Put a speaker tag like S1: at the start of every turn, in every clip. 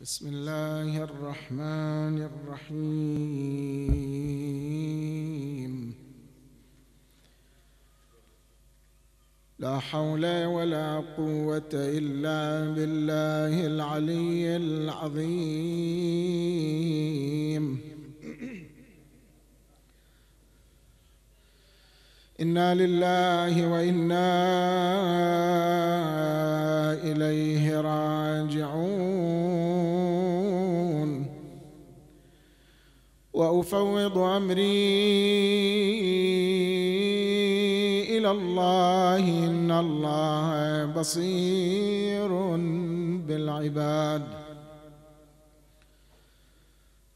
S1: بسم الله الرحمن الرحيم لا حول ولا قوه الا بالله العلي العظيم انا لله وانا اليه راجعون وافوض امري الى الله ان الله بصير بالعباد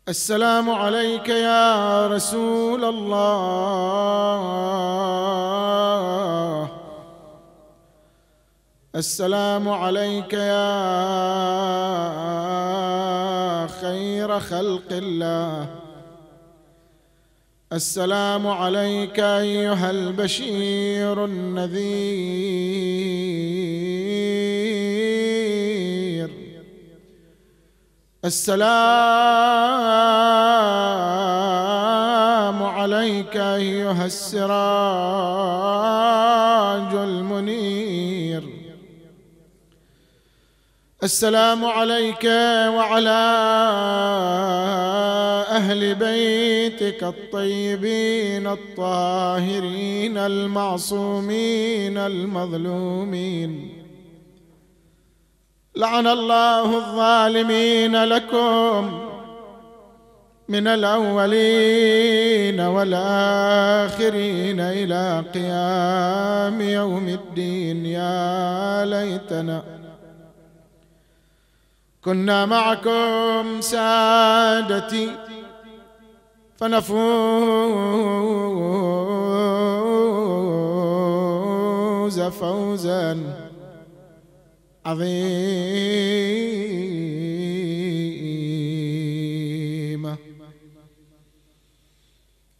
S1: السلام عليك يا رسول الله السلام عليك يا خير خلق الله السلام عليك ايها البشير النذير السلام عليك ايها السراج المنير السلام عليك وعلى اهل بيتك الطيبين الطاهرين المعصومين المظلومين لعن الله الظالمين لكم من الاولين والاخرين الى قيام يوم الدين يا ليتنا كنا معكم سادتي فنفوز فوزا عظيما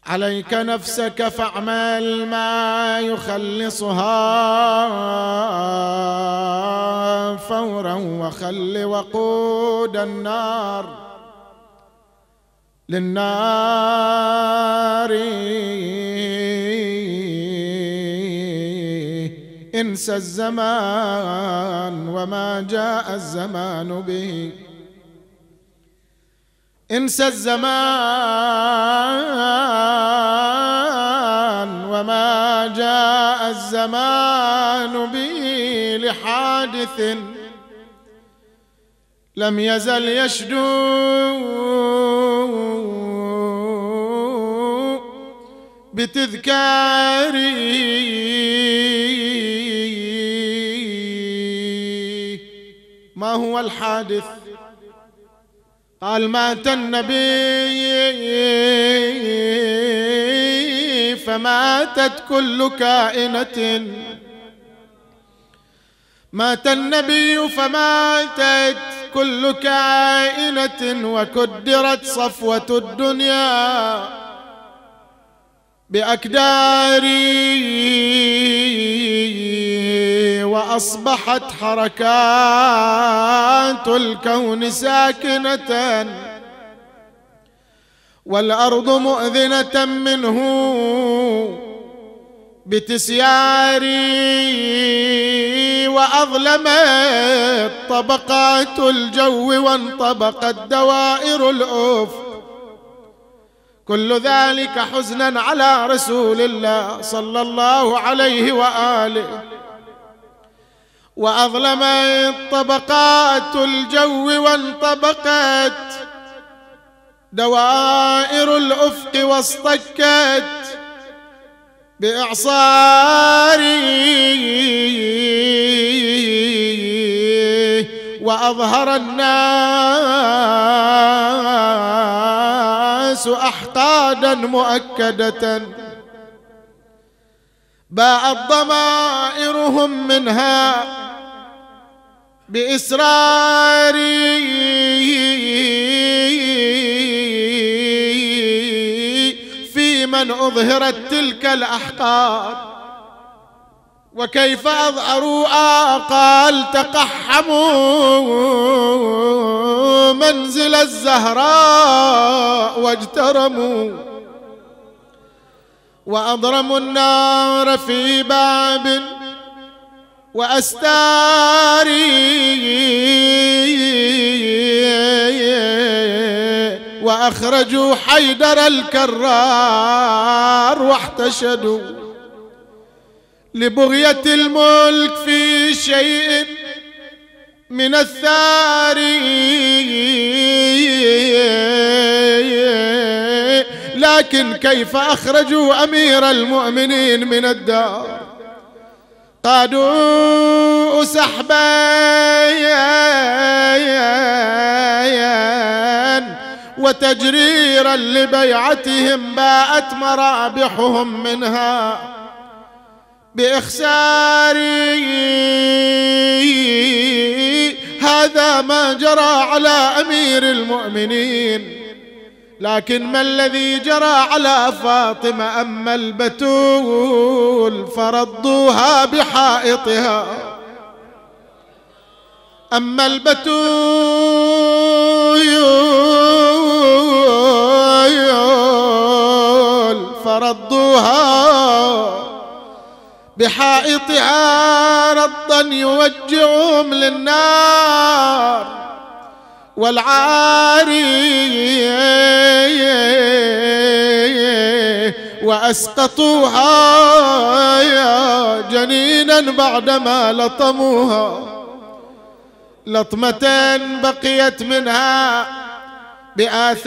S1: عليك نفسك فاعمل ما يخلصها فورا وخل وقود النار للنار انسى الزمان وما جاء الزمان به انسى الزمان وما جاء الزمان به لحادث لم يزل يشدو بتذكاري ما هو الحادث قال مات النبي فماتت كل كائنه مات النبي فماتت كل كائنة وكدرت صفوة الدنيا بأكداري وأصبحت حركات الكون ساكنة والأرض مؤذنة منه بتسياري وأظلمت طبقات الجو وانطبقت دوائر الأفق كل ذلك حزنا على رسول الله صلى الله عليه واله واظلمت طبقات الجو وانطبقت دوائر الافق واصطكت بإعصاره وأظهر الناس أحقادا مؤكدة باءت ضمائرهم منها بإسراري من أظهرت تلك الأحقاد وكيف أظهروا آقال تقحموا منزل الزهراء واجترموا وأضرموا النار في باب وأستاري وأخرجوا حيدر الكرار واحتشدوا لبغية الملك في شيء من الثار لكن كيف أخرجوا أمير المؤمنين من الدار قادوا سحبا وتجريرا لبيعتهم باءت مرابحهم منها بإخسار هذا ما جرى على أمير المؤمنين لكن ما الذي جرى على فاطمة أما البتول فرضوها بحائطها أما البتول بحائطها رطا يوجعهم للنار والعاري وأسقطوها جنينا بعدما لطموها لطمة بقيت منها بآثاري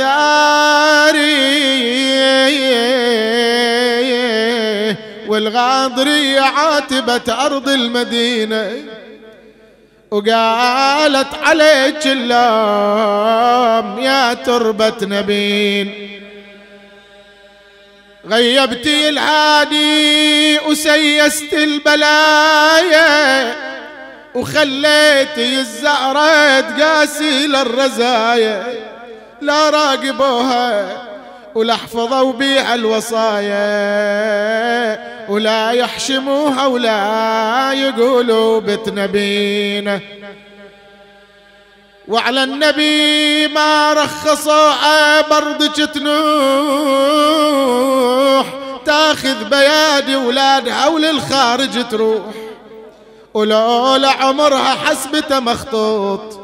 S1: والغاضرية عاتبت أرض المدينة وقالت عليك اللام يا تربة نبيل غيبتي الهادي وسيست البلايا وخليتي الزهرة تقاسي للرزايا لا راقبوها ولحفظوا بيها الوصايا ولا يحشموها ولا يقولوا نبينا وعلى النبي ما رخصوا برضك تنوح تاخذ بيادي ولادها وللخارج تروح ولولا عمرها حسبته مخطوط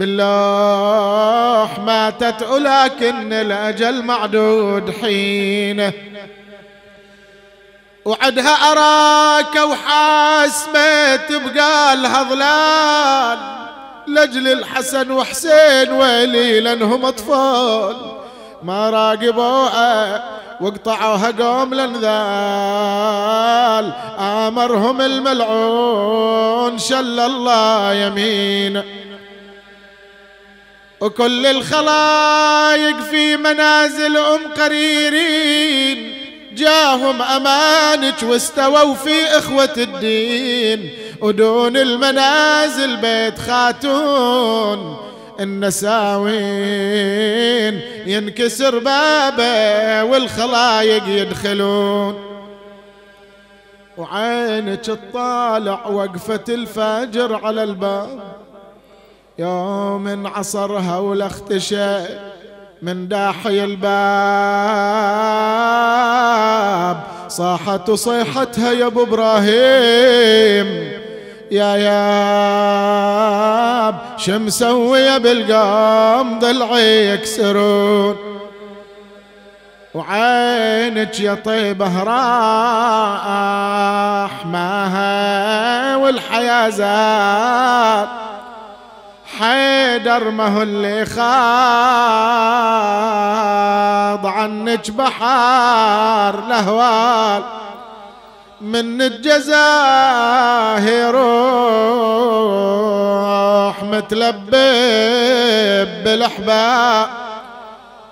S1: بالله ماتت ولكن الأجل معدود حينه وعدها أراك وحاسبت لها ظلال لجل الحسن وحسين ويلي لأنهم أطفال ما راقبوها وقطعوها قوم لنذال آمرهم الملعون شل الله يمينه وكل الخلايق في منازلهم قريرين جاهم أمانك واستووا في إخوة الدين ودون المنازل بيت خاتون النساوين ينكسر بابه والخلايق يدخلون وعينك الطالع وقفة الفجر على الباب يوم عصرها اختشى من داحي الباب صاحت صيحتها يا ابو ابراهيم يا ياب شمسوية بالقام ضلعي يكسرون وعينك يا طيبة راح ماها والحياة زاد حيدر ما هو اللي خاض عنك بحار لهوال من الجزاه يروح متلبب بالاحباب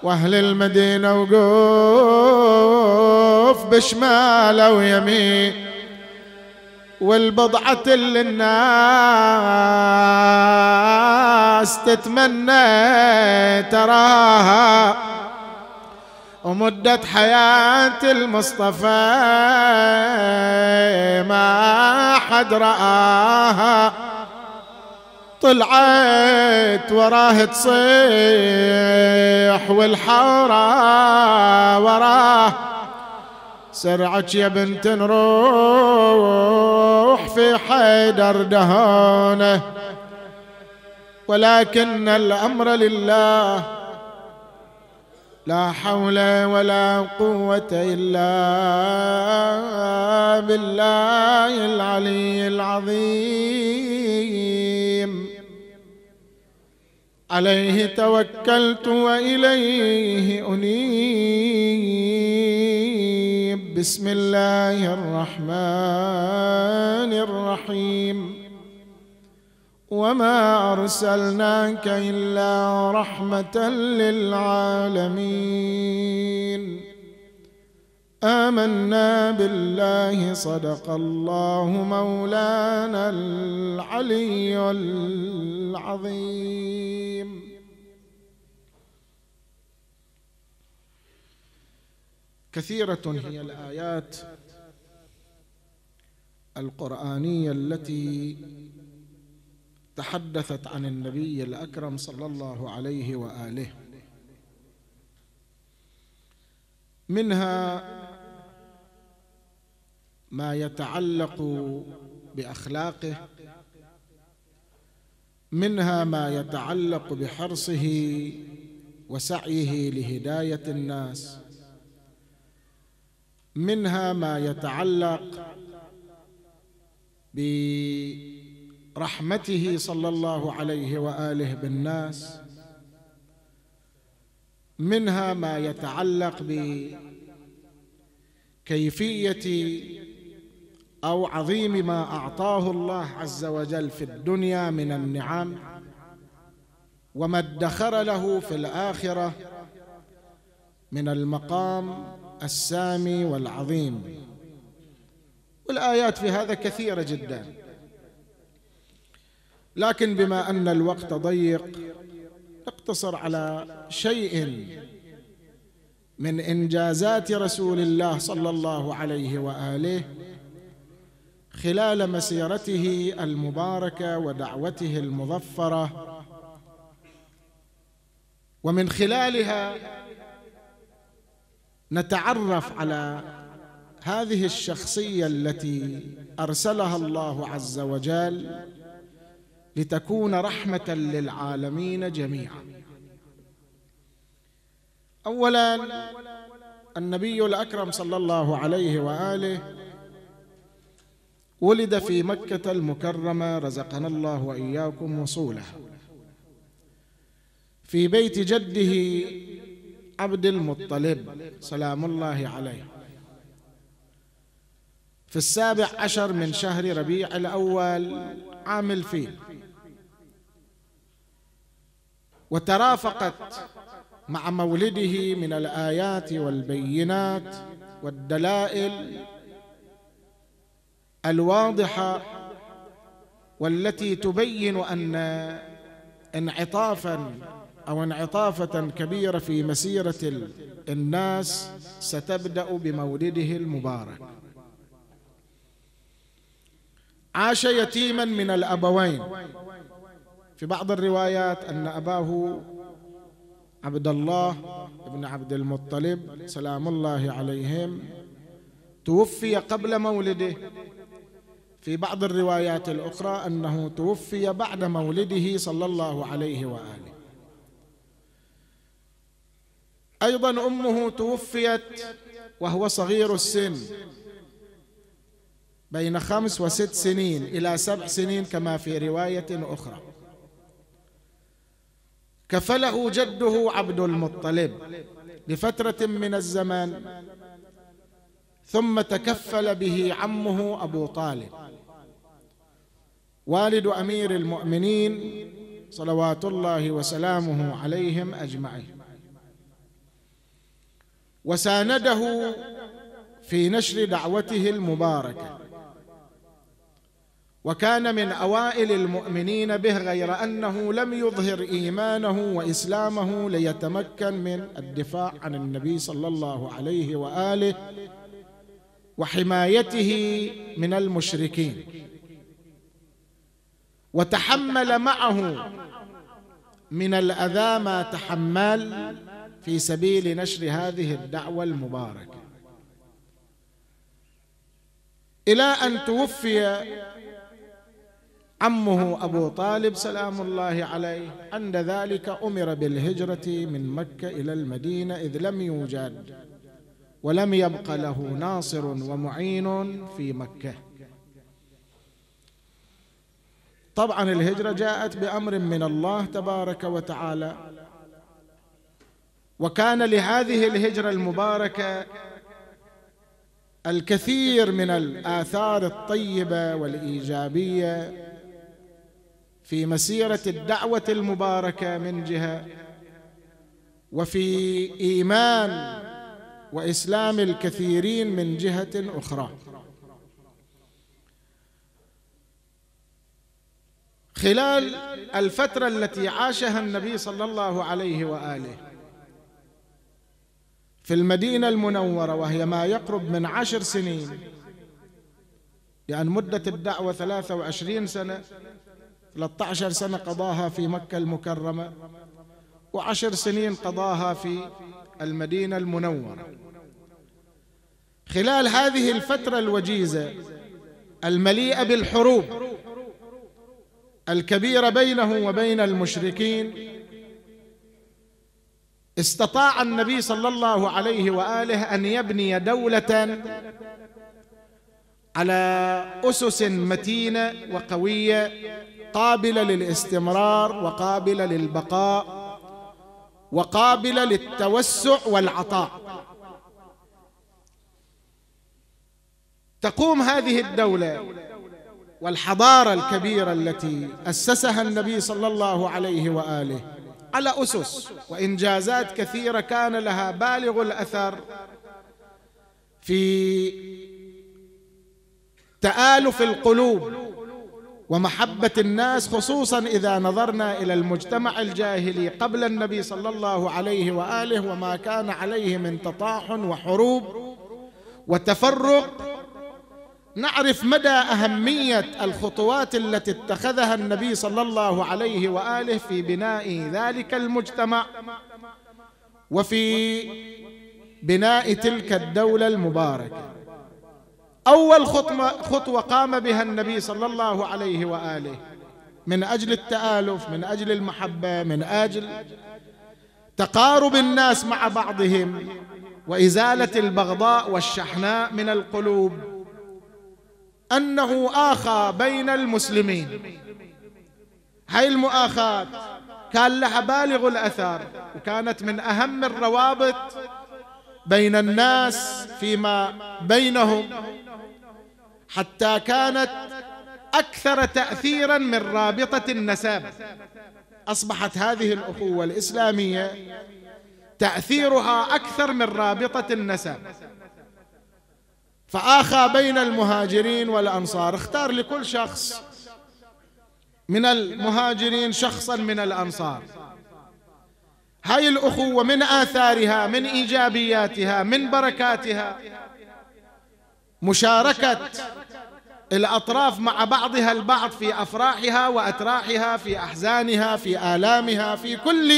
S1: واهل المدينه وقوف بشماله ويمين والبضعة اللي الناس تتمنى تراها ومدة حياة المصطفى ما حد رآها طلعت وراه تصيح والحورة وراه سرعت يا بنت نروح في حيدر دهانه ولكن الأمر لله لا حول ولا قوة إلا بالله العلي العظيم عليه توكلت وإليه أنيب بسم الله الرحمن الرحيم وما أرسلناك إلا رحمة للعالمين آمنا بالله صدق الله مولانا العلي العظيم كثيرة هي الآيات القرآنية التي تحدثت عن النبي الأكرم صلى الله عليه وآله منها ما يتعلق بأخلاقه منها ما يتعلق بحرصه وسعيه لهداية الناس منها ما يتعلق برحمته صلى الله عليه واله بالناس منها ما يتعلق بكيفيه او عظيم ما اعطاه الله عز وجل في الدنيا من النعم وما ادخر له في الاخره من المقام السامي والعظيم والايات في هذا كثيره جدا لكن بما ان الوقت ضيق اقتصر على شيء من انجازات رسول الله صلى الله عليه واله خلال مسيرته المباركه ودعوته المظفره ومن خلالها نتعرف على هذه الشخصيه التي ارسلها الله عز وجل لتكون رحمه للعالمين جميعا اولا النبي الاكرم صلى الله عليه واله ولد في مكه المكرمه رزقنا الله واياكم وصوله في بيت جده عبد المطلب سلام الله عليه في السابع عشر من شهر ربيع الأول عام الفيل وترافقت مع مولده من الآيات والبينات والدلائل الواضحة والتي تبين أن انعطافا أو انعطافة كبيرة في مسيرة الناس ستبدأ بمولده المبارك عاش يتيما من الأبوين في بعض الروايات أن أباه عبد الله بن عبد المطلب سلام الله عليهم توفي قبل مولده في بعض الروايات الأخرى أنه توفي بعد مولده صلى الله عليه وآله ايضا امه توفيت وهو صغير السن بين خمس وست سنين الى سبع سنين كما في روايه اخرى كفله جده عبد المطلب لفتره من الزمان ثم تكفل به عمه ابو طالب والد امير المؤمنين صلوات الله وسلامه عليهم اجمعين وسانده في نشر دعوته المباركه وكان من اوائل المؤمنين به غير انه لم يظهر ايمانه واسلامه ليتمكن من الدفاع عن النبي صلى الله عليه واله وحمايته من المشركين وتحمل معه من الاذى ما تحمل في سبيل نشر هذه الدعوة المباركة إلى أن توفي عمه أبو طالب سلام الله عليه عند ذلك أمر بالهجرة من مكة إلى المدينة إذ لم يوجد ولم يبق له ناصر ومعين في مكة طبعا الهجرة جاءت بأمر من الله تبارك وتعالى وكان لهذه الهجره المباركه الكثير من الاثار الطيبه والايجابيه في مسيره الدعوه المباركه من جهه وفي ايمان واسلام الكثيرين من جهه اخرى خلال الفتره التي عاشها النبي صلى الله عليه واله في المدينة المنورة وهي ما يقرب من عشر سنين يعني مدة الدعوة 23 سنة 13 سنة قضاها في مكة المكرمة وعشر سنين قضاها في المدينة المنورة خلال هذه الفترة الوجيزة المليئة بالحروب الكبيرة بينه وبين المشركين استطاع النبي صلى الله عليه واله ان يبني دوله على اسس متينه وقويه قابله للاستمرار وقابله للبقاء وقابله للتوسع والعطاء تقوم هذه الدوله والحضاره الكبيره التي اسسها النبي صلى الله عليه واله على أسس وإنجازات كثيرة كان لها بالغ الأثر في تآلف القلوب ومحبة الناس خصوصا إذا نظرنا إلى المجتمع الجاهلي قبل النبي صلى الله عليه وآله وما كان عليه من تطاحن وحروب وتفرق نعرف مدى اهميه الخطوات التي اتخذها النبي صلى الله عليه واله في بناء ذلك المجتمع وفي بناء تلك الدوله المباركه اول خطوه خطوه قام بها النبي صلى الله عليه واله من اجل التالف من اجل المحبه من اجل تقارب الناس مع بعضهم وازاله البغضاء والشحناء من القلوب أنه آخى بين المسلمين هاي المؤاخاة كان لها بالغ الأثر وكانت من أهم الروابط بين الناس فيما بينهم حتى كانت أكثر تأثيرا من رابطة النسب أصبحت هذه الأخوة الإسلامية تأثيرها أكثر من رابطة النسب فآخى بين المهاجرين والأنصار اختار لكل شخص من المهاجرين شخصا من الأنصار هاي الأخوة من آثارها من إيجابياتها من بركاتها مشاركة الأطراف مع بعضها البعض في أفراحها وأتراحها في أحزانها في آلامها في كل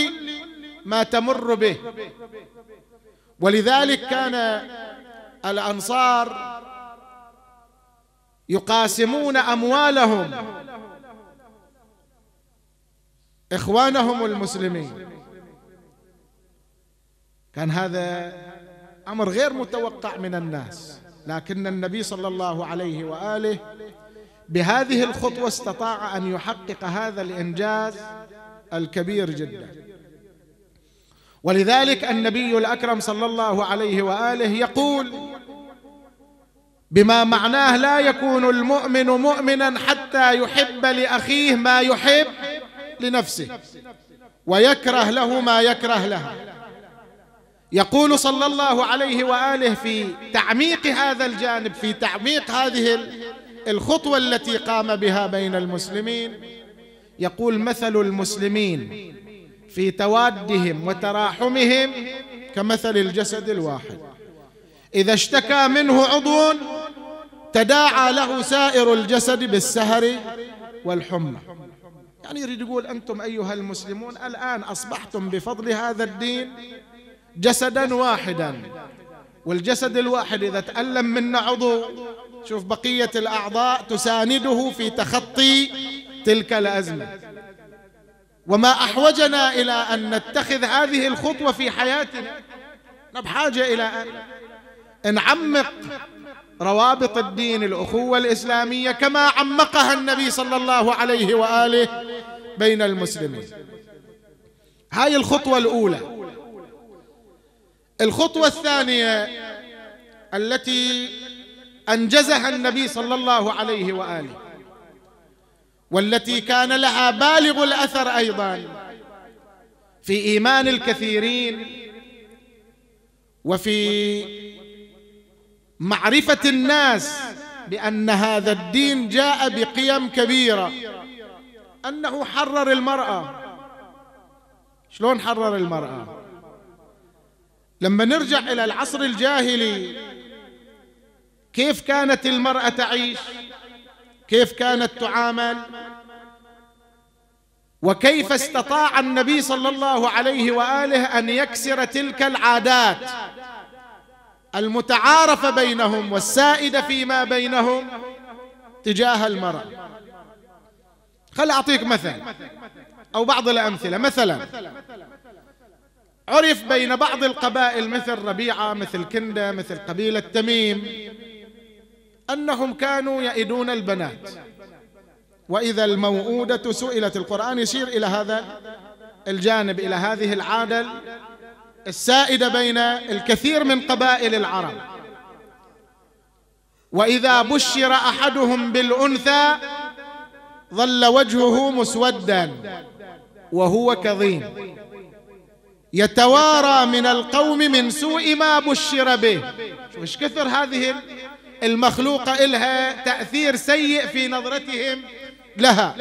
S1: ما تمر به ولذلك كان الانصار يقاسمون اموالهم اخوانهم المسلمين كان هذا امر غير متوقع من الناس لكن النبي صلى الله عليه واله بهذه الخطوه استطاع ان يحقق هذا الانجاز الكبير جدا ولذلك النبي الاكرم صلى الله عليه واله يقول بما معناه لا يكون المؤمن مؤمنا حتى يحب لاخيه ما يحب لنفسه ويكره له ما يكره لها يقول صلى الله عليه واله في تعميق هذا الجانب في تعميق هذه الخطوه التي قام بها بين المسلمين يقول مثل المسلمين في توادهم وتراحمهم كمثل الجسد الواحد إذا اشتكى منه عضو تداعى له سائر الجسد بالسهر والحمى يعني يريد يقول أنتم أيها المسلمون الآن أصبحتم بفضل هذا الدين جسدا واحدا والجسد الواحد إذا تألم من عضو شوف بقية الأعضاء تسانده في تخطي تلك الأزمة وما أحوجنا إلى أن نتخذ هذه الخطوة في حياتنا نحن بحاجة إلى أن نعمق روابط الدين الأخوة الإسلامية كما عمقها النبي صلى الله عليه وآله بين المسلمين هاي الخطوة الأولى الخطوة الثانية التي أنجزها النبي صلى الله عليه وآله والتي كان لها بالغ الأثر أيضا في إيمان الكثيرين وفي معرفة الناس بأن هذا الدين جاء بقيم كبيرة أنه حرر المرأة شلون حرر المرأة لما نرجع إلى العصر الجاهلي كيف كانت المرأة تعيش كيف كانت تعامل وكيف استطاع النبي صلى الله عليه وآله أن يكسر تلك العادات المتعارفة بينهم والسائدة فيما بينهم تجاه المرأة خل أعطيك مثل أو بعض الأمثلة مثلا عرف بين بعض القبائل مثل ربيعة مثل كندة مثل قبيلة تميم أنهم كانوا يئدون البنات وإذا الموؤودة سئلت القرآن يشير إلى هذا الجانب إلى هذه العادة السائدة بين الكثير من قبائل العرب وإذا بشر أحدهم بالأنثى ظل وجهه مسودا وهو كظيم يتوارى من القوم من سوء ما بشر به شوف ايش كثر هذه المخلوقة إلها تأثير سيء في نظرتهم لها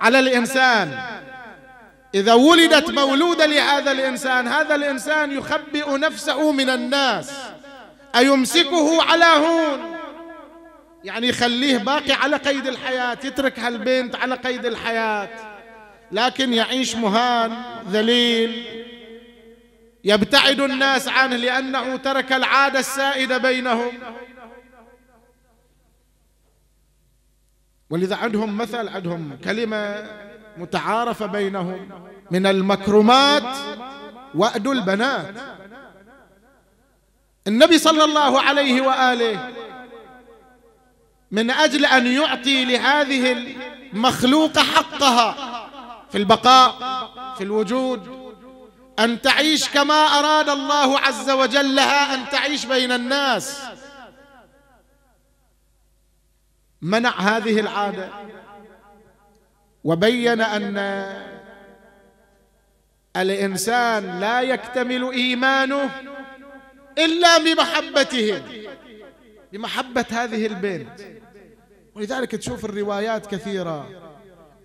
S1: على الإنسان إذا ولدت مولودة لهذا الإنسان هذا الإنسان يخبئ نفسه من الناس أيمسكه على هون يعني يخليه باقي على قيد الحياة يترك هالبنت على قيد الحياة لكن يعيش مهان ذليل يبتعد الناس عنه لأنه ترك العادة السائدة بينهم ولذا عندهم مثل عندهم كلمة متعارفة بينهم من المكرمات وأد البنات النبي صلى الله عليه وآله من أجل أن يعطي لهذه المخلوقة حقها في البقاء في الوجود أن تعيش كما أراد الله عز وجل لها أن تعيش بين الناس منع هذه العادة وبين ان الانسان لا يكتمل ايمانه الا بمحبتهم بمحبه هذه البنت ولذلك تشوف الروايات كثيره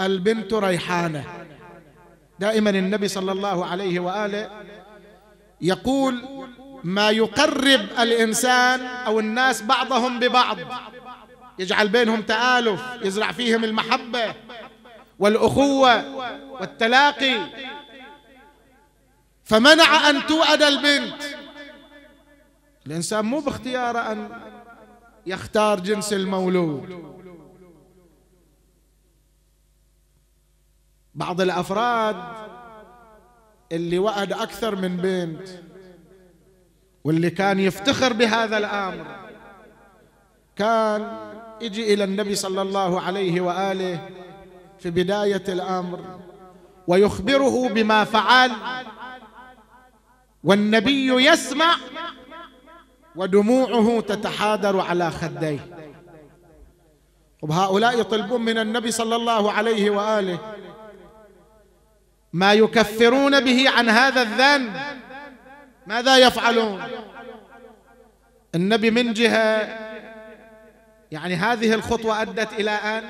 S1: البنت ريحانه دائما النبي صلى الله عليه واله يقول ما يقرب الانسان او الناس بعضهم ببعض يجعل بينهم تآلف يزرع فيهم المحبه والأخوة والتلاقي فمنع أن توأد البنت الإنسان مو باختياره أن يختار جنس المولود بعض الأفراد اللي وأد أكثر من بنت واللي كان يفتخر بهذا الأمر كان يجي إلى النبي صلى الله عليه وآله في بداية الأمر ويخبره بما فعل والنبي يسمع ودموعه تتحادر على خديه طب هؤلاء يطلبون من النبي صلى الله عليه وآله ما يكفرون به عن هذا الذنب ماذا يفعلون النبي من جهة يعني هذه الخطوة أدت إلى أن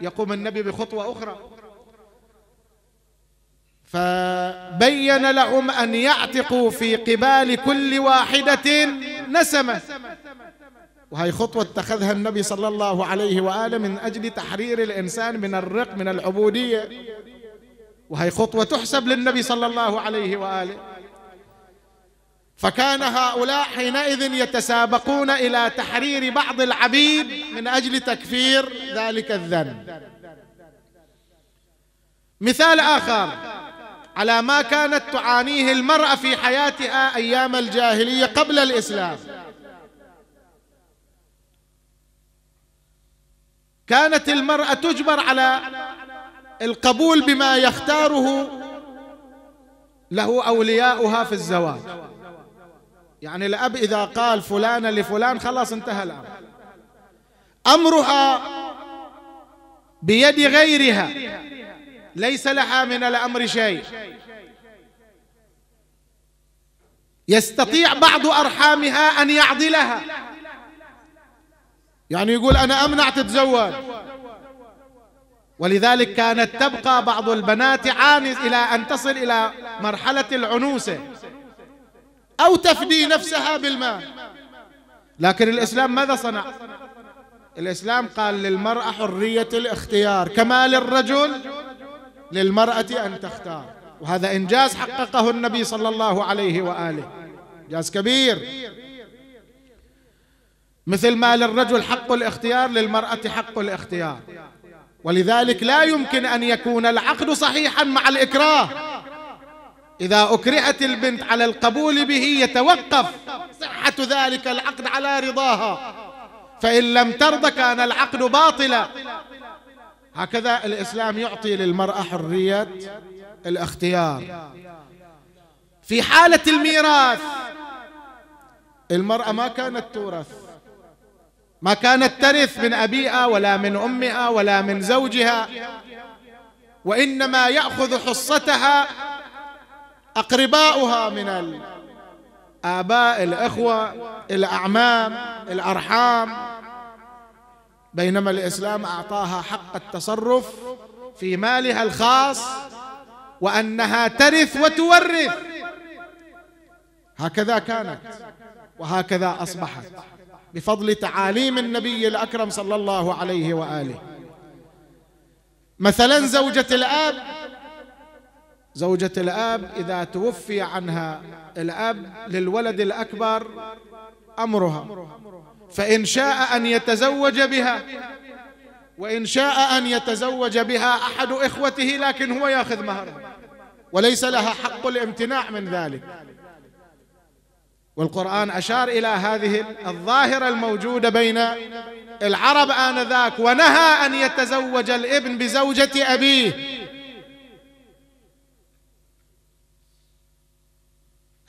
S1: يقوم النبي بخطوة أخرى فبين لهم أن يعتقوا في قبال كل واحدة نسمة وهي خطوة اتخذها النبي صلى الله عليه وآله من أجل تحرير الإنسان من الرق من العبودية وهي خطوة تحسب للنبي صلى الله عليه وآله فكان هؤلاء حينئذ يتسابقون الى تحرير بعض العبيد من اجل تكفير ذلك الذنب مثال اخر على ما كانت تعانيه المراه في حياتها ايام الجاهليه قبل الاسلام كانت المراه تجبر على القبول بما يختاره له اولياؤها في الزواج يعني الأب إذا قال فلان لفلان خلاص انتهى الأمر أمرها بيد غيرها ليس لها من الأمر شيء يستطيع بعض أرحامها أن يعضلها يعني يقول أنا أمنع تتزوج ولذلك كانت تبقى بعض البنات عانس إلى أن تصل إلى مرحلة العنوسة أو تفدي نفسها بالماء لكن الإسلام ماذا صنع الإسلام قال للمرأة حرية الاختيار كما للرجل للمرأة أن تختار وهذا إنجاز حققه النبي صلى الله عليه وآله إنجاز كبير مثل ما للرجل حق الاختيار للمرأة حق الاختيار ولذلك لا يمكن أن يكون العقد صحيحا مع الإكراه إذا أكرهت البنت على القبول به يتوقف صحة ذلك العقد على رضاها فإن لم ترضى كان العقد باطلا هكذا الإسلام يعطي للمرأة حرية الاختيار في حالة الميراث المرأة ما كانت تورث ما كانت ترث من أبيها ولا من أمها ولا من زوجها وإنما يأخذ حصتها أقرباؤها من الآباء الإخوة الأعمام الأرحام بينما الإسلام أعطاها حق التصرف في مالها الخاص وأنها ترث وتورث هكذا كانت وهكذا أصبحت بفضل تعاليم النبي الأكرم صلى الله عليه وآله مثلا زوجة الآب زوجة الأب إذا توفي عنها الأب للولد الأكبر أمرها فإن شاء أن يتزوج بها وإن شاء أن يتزوج بها أحد إخوته لكن هو يأخذ مهرها وليس لها حق الامتناع من ذلك والقرآن أشار إلى هذه الظاهرة الموجودة بين العرب آنذاك ونهى أن يتزوج الابن بزوجة أبيه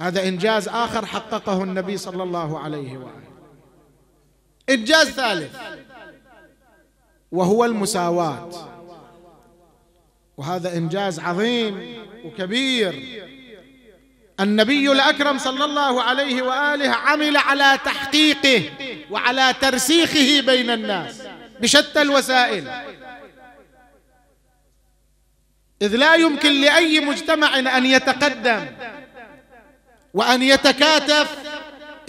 S1: هذا إنجاز آخر حققه النبي صلى الله عليه وآله إنجاز ثالث وهو المساواة وهذا إنجاز عظيم وكبير النبي الأكرم صلى الله عليه وآله عمل على تحقيقه وعلى ترسيخه بين الناس بشتى الوسائل إذ لا يمكن لأي مجتمع أن يتقدم وأن يتكاتف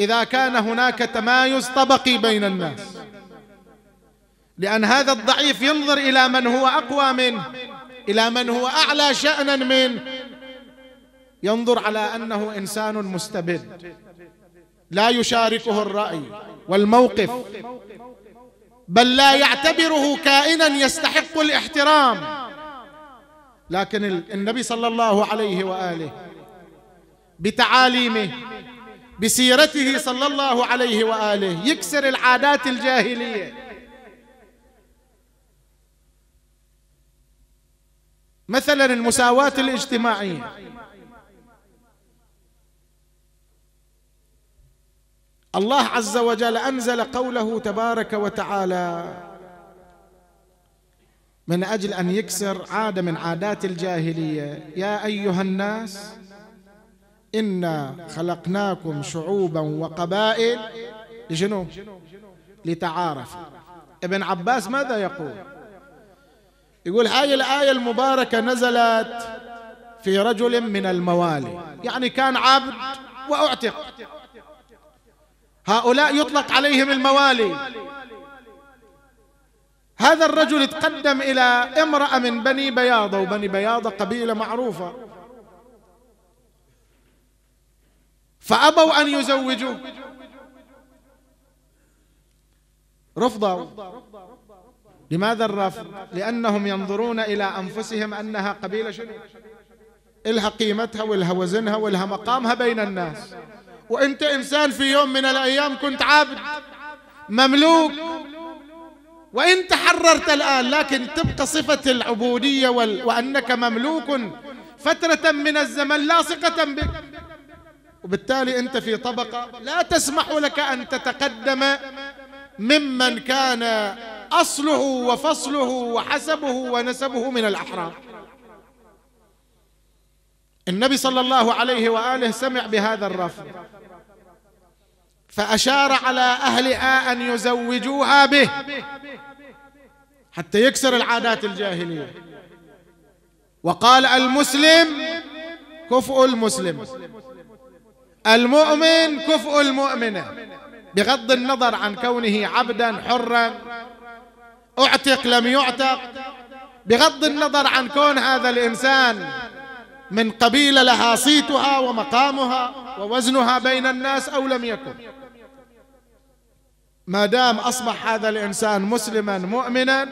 S1: إذا كان هناك تمايز طبقي بين الناس لأن هذا الضعيف ينظر إلى من هو أقوى منه إلى من هو أعلى شأنا منه ينظر على أنه إنسان مستبد لا يشاركه الرأي والموقف بل لا يعتبره كائنا يستحق الاحترام لكن النبي صلى الله عليه وآله بتعاليمه بسيرته صلى الله عليه واله يكسر العادات الجاهليه مثلا المساواه الاجتماعيه الله عز وجل انزل قوله تبارك وتعالى من اجل ان يكسر عاده من عادات الجاهليه يا ايها الناس إنا خلقناكم شعوبا وقبائل لشنو لتعارفوا ابن عباس ماذا يقول يقول هاي الآية المباركة نزلت في رجل من الموالي يعني كان عبد وأعتق هؤلاء يطلق عليهم الموالي هذا الرجل تقدم إلى امرأة من بني بياضة وبني بياضة قبيلة معروفة فأبوا أن يزوجوه رفضوا لماذا الرفض؟ لأنهم ينظرون إلى أنفسهم أنها قبيلة شنو؟ إلها قيمتها وإلها وزنها وإلها مقامها بين الناس وأنت إنسان في يوم من الأيام كنت عابد مملوك وإن تحررت الآن لكن تبقى صفة العبودية وأنك مملوك فترة من الزمن لاصقة بك وبالتالي أنت في طبقة لا تسمح لك أن تتقدم ممن كان أصله وفصله وحسبه ونسبه من الأحرار النبي صلى الله عليه وآله سمع بهذا الرفض فأشار على أهلها أن يزوجوها به حتى يكسر العادات الجاهلية وقال المسلم كفء المسلم المؤمن كفء المؤمنة بغض النظر عن كونه عبدا حرا اعتق لم يعتق بغض النظر عن كون هذا الإنسان من قبيلة لها صيتها ومقامها ووزنها بين الناس أو لم يكن ما دام أصبح هذا الإنسان مسلما مؤمنا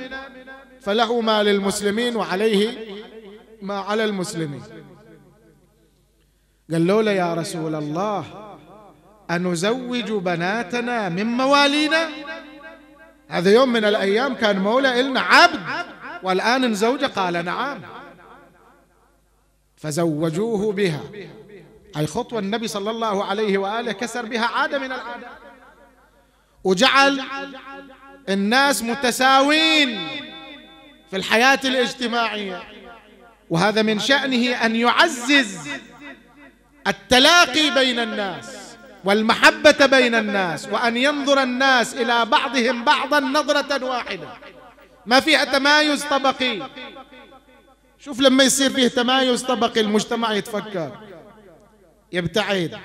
S1: فله ما للمسلمين وعليه ما على المسلمين قالوا له يا رسول الله أنزوج بناتنا من موالينا هذا يوم من الأيام كان مولى إلنا عبد والآن نزوجه قال نعم فزوجوه بها أي خطوة النبي صلى الله عليه وآله كسر بها عادة من العادة وجعل الناس متساوين في الحياة الاجتماعية وهذا من شأنه أن يعزز التلاقي بين الناس والمحبة بين الناس وأن ينظر الناس إلى بعضهم بعضا نظرة واحدة ما فيها تمايز طبقي شوف لما يصير فيه تمايز طبقي المجتمع يتفكر يبتعد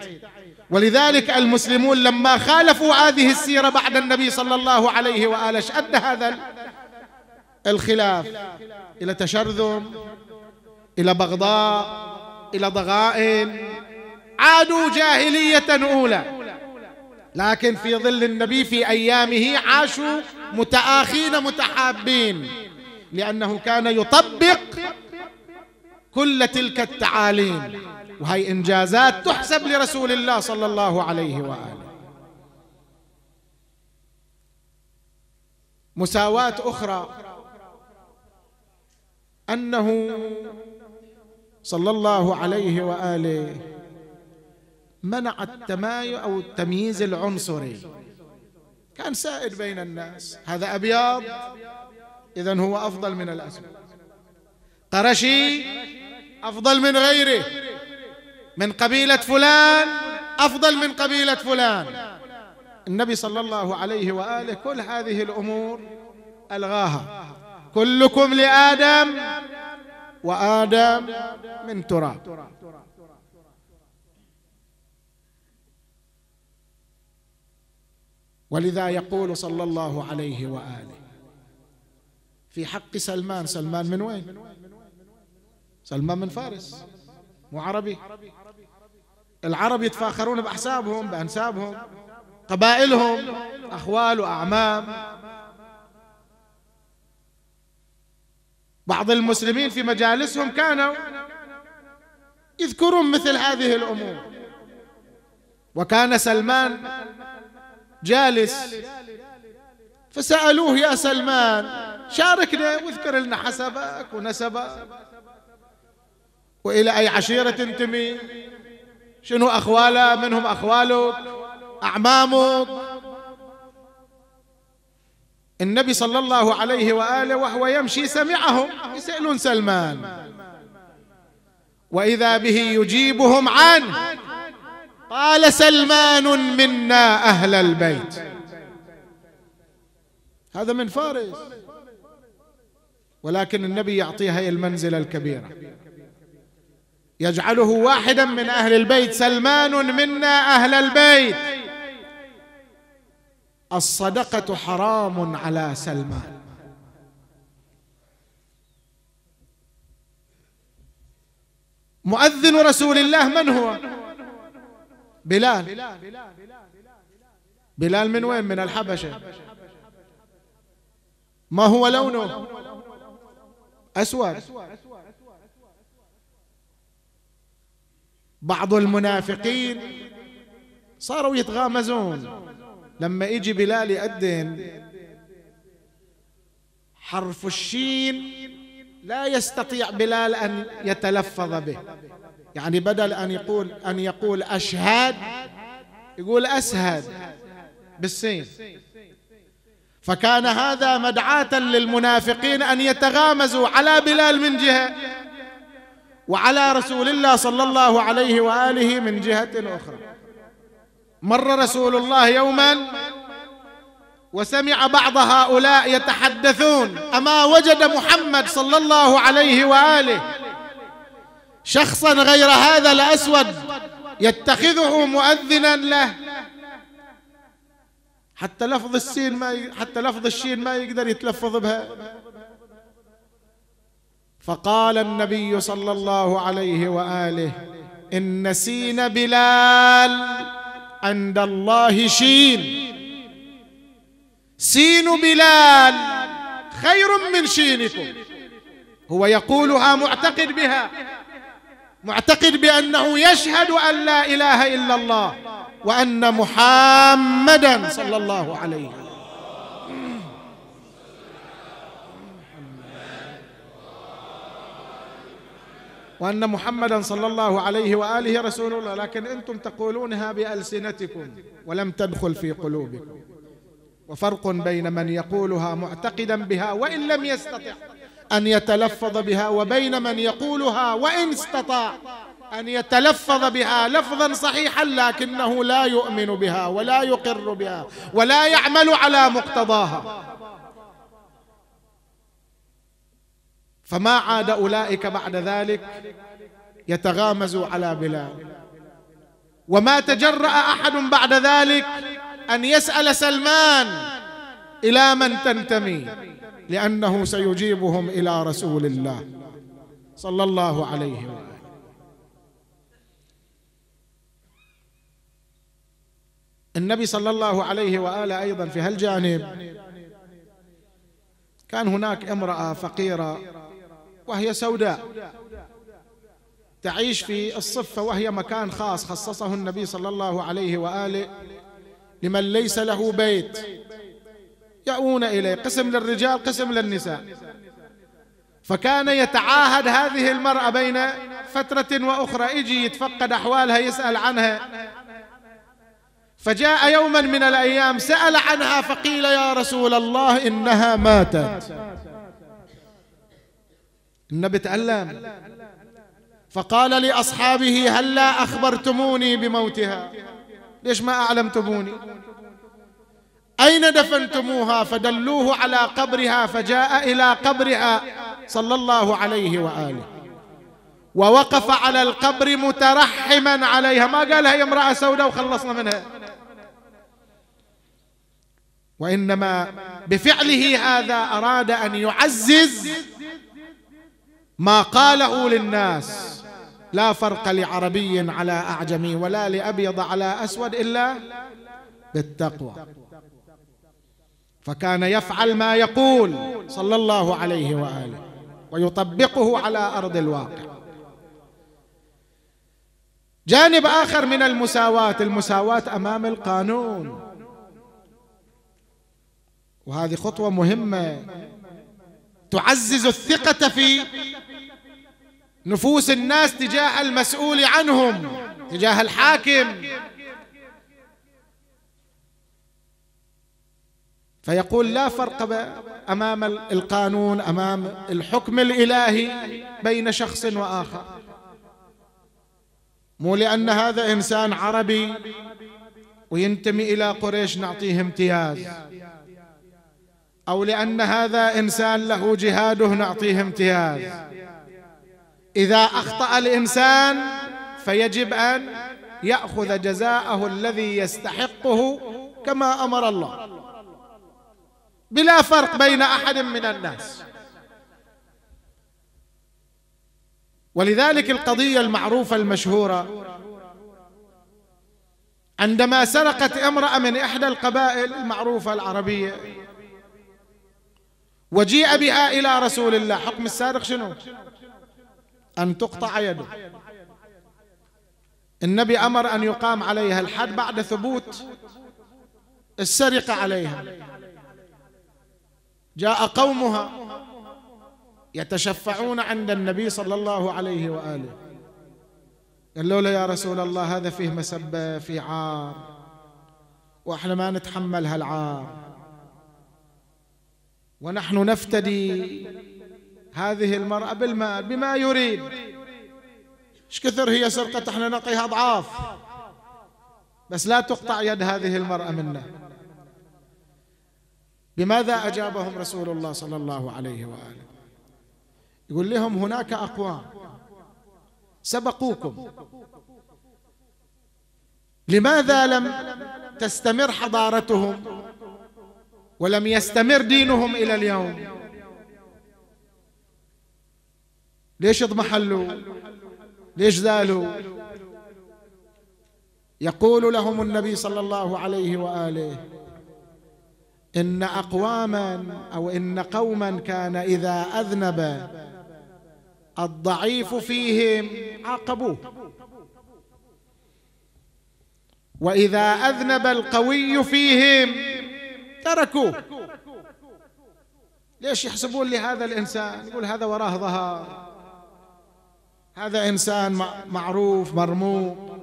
S1: ولذلك المسلمون لما خالفوا هذه السيرة بعد النبي صلى الله عليه وآله شأد هذا الخلاف إلى تشرذم إلى بغضاء إلى ضغائن عادوا جاهلية أولى لكن في ظل النبي في أيامه عاشوا متآخين متحابين لأنه كان يطبق كل تلك التعاليم وهي إنجازات تحسب لرسول الله صلى الله عليه وآله مساواة أخرى أنه صلى الله عليه وآله منع التمايز أو التمييز العنصري كان سائد بين الناس هذا أبيض إذا هو أفضل من الأسود قرشي أفضل من غيره من قبيلة فلان أفضل من قبيلة فلان النبي صلى الله عليه وآله كل هذه الأمور ألغاها كلكم لآدم وآدم من تراب ولذا يقول صلى الله عليه واله في حق سلمان سلمان من وين سلمان من فارس مو عربي العرب يتفاخرون باحسابهم بانسابهم قبائلهم اخوال واعمام بعض المسلمين في مجالسهم كانوا يذكرون مثل هذه الامور وكان سلمان جالس فسألوه يا سلمان شاركنا واذكر لنا حسبك ونسبك وإلى أي عشيرة تنتمي شنو أخواله منهم أخوالك أعمامك النبي صلى الله عليه وآله وهو يمشي سمعهم يسألون سلمان وإذا به يجيبهم عنه قال سلمان منا أهل البيت هذا من فارس ولكن النبي يعطيها المنزلة الكبيرة يجعله واحدا من أهل البيت سلمان منا أهل البيت الصدقة حرام على سلمان مؤذن رسول الله من هو؟ بلال بلال من وين من الحبشة ما هو لونه أسود بعض المنافقين صاروا يتغامزون لما يجي بلال يأذن حرف الشين لا يستطيع بلال أن يتلفظ به يعني بدل أن يقول أن يقول أشهد يقول أسهد بالسين فكان هذا مدعاة للمنافقين أن يتغامزوا على بلال من جهة وعلى رسول الله صلى الله عليه وآله من جهة أخرى مر رسول الله يوما وسمع بعض هؤلاء يتحدثون أما وجد محمد صلى الله عليه وآله شخصا غير هذا الأسود يتخذه مؤذنا له حتى لفظ السين ما ي... حتى لفظ الشين ما يقدر يتلفظ بها فقال النبي صلى الله عليه واله ان سين بلال عند الله شين سين بلال خير من شينكم هو يقولها معتقد بها معتقد بأنه يشهد أن لا إله إلا الله وأن محمدا صلى الله عليه وسلم وأن محمدا صلى الله عليه وآله رسول الله لكن أنتم تقولونها بألسنتكم ولم تدخل في قلوبكم وفرق بين من يقولها معتقدا بها وإن لم يستطع أن يتلفظ بها وبين من يقولها وإن استطاع أن يتلفظ بها لفظا صحيحا لكنه لا يؤمن بها ولا يقر بها ولا يعمل على مقتضاها فما عاد أولئك بعد ذلك يتغامز على بلال وما تجرأ أحد بعد ذلك أن يسأل سلمان إلى من تنتمي لأنه سيجيبهم إلى رسول الله صلى الله عليه وآله النبي صلى الله عليه وآله أيضا في هالجانب كان هناك امرأة فقيرة وهي سوداء تعيش في الصفة وهي مكان خاص خصصه النبي صلى الله عليه وآله لمن ليس له بيت يأوون إليه قسم للرجال قسم للنساء فكان يتعاهد هذه المرأة بين فترة وأخرى يجي يتفقد أحوالها يسأل عنها فجاء يوما من الأيام سأل عنها فقيل يا رسول الله إنها ماتت النبي تألم فقال لأصحابه هل لا أخبرتموني بموتها ليش ما أعلمتموني أين دفنتموها فدلوه على قبرها فجاء إلى قبرها صلى الله عليه وآله ووقف على القبر مترحما عليها ما قالها هي امرأة سوداء وخلصنا منها وإنما بفعله هذا أراد أن يعزز ما قاله للناس لا فرق لعربي على أعجمي ولا لأبيض على أسود إلا بالتقوى فكان يفعل ما يقول صلى الله عليه واله ويطبقه على ارض الواقع جانب اخر من المساواه المساواه امام القانون وهذه خطوه مهمه تعزز الثقه في نفوس الناس تجاه المسؤول عنهم تجاه الحاكم فيقول لا فرق امام القانون امام الحكم الالهي بين شخص واخر مو لان هذا انسان عربي وينتمي الى قريش نعطيه امتياز او لان هذا انسان له جهاده نعطيه امتياز اذا اخطا الانسان فيجب ان ياخذ جزاءه الذي يستحقه كما امر الله بلا فرق بين أحد من الناس ولذلك القضية المعروفة المشهورة عندما سرقت امرأة من إحدى القبائل المعروفة العربية وجيء بها إلى رسول الله حكم السارق شنو أن تقطع يده النبي أمر أن يقام عليها الحد بعد ثبوت السرقة عليها جاء قومها يتشفعون عند النبي صلى الله عليه واله قالوا له يا رسول الله هذا فيه مسبه في عار واحنا ما نتحمل هالعار ونحن نفتدي هذه المرأة بالماء بما يريد ايش كثر هي سرقت احنا نقيها اضعاف بس لا تقطع يد هذه المرأة منا بماذا أجابهم رسول الله صلى الله عليه وآله يقول لهم هناك أقوام سبقوكم لماذا لم تستمر حضارتهم ولم يستمر دينهم إلى اليوم ليش اضمحلوا ليش زالوا يقول لهم النبي صلى الله عليه وآله إن أقواما أو إن قوما كان إذا أذنب الضعيف فيهم عاقبوه وإذا أذنب القوي فيهم تركوه ليش يحسبون لهذا الإنسان يقول هذا وراه ظهر هذا إنسان معروف مرموق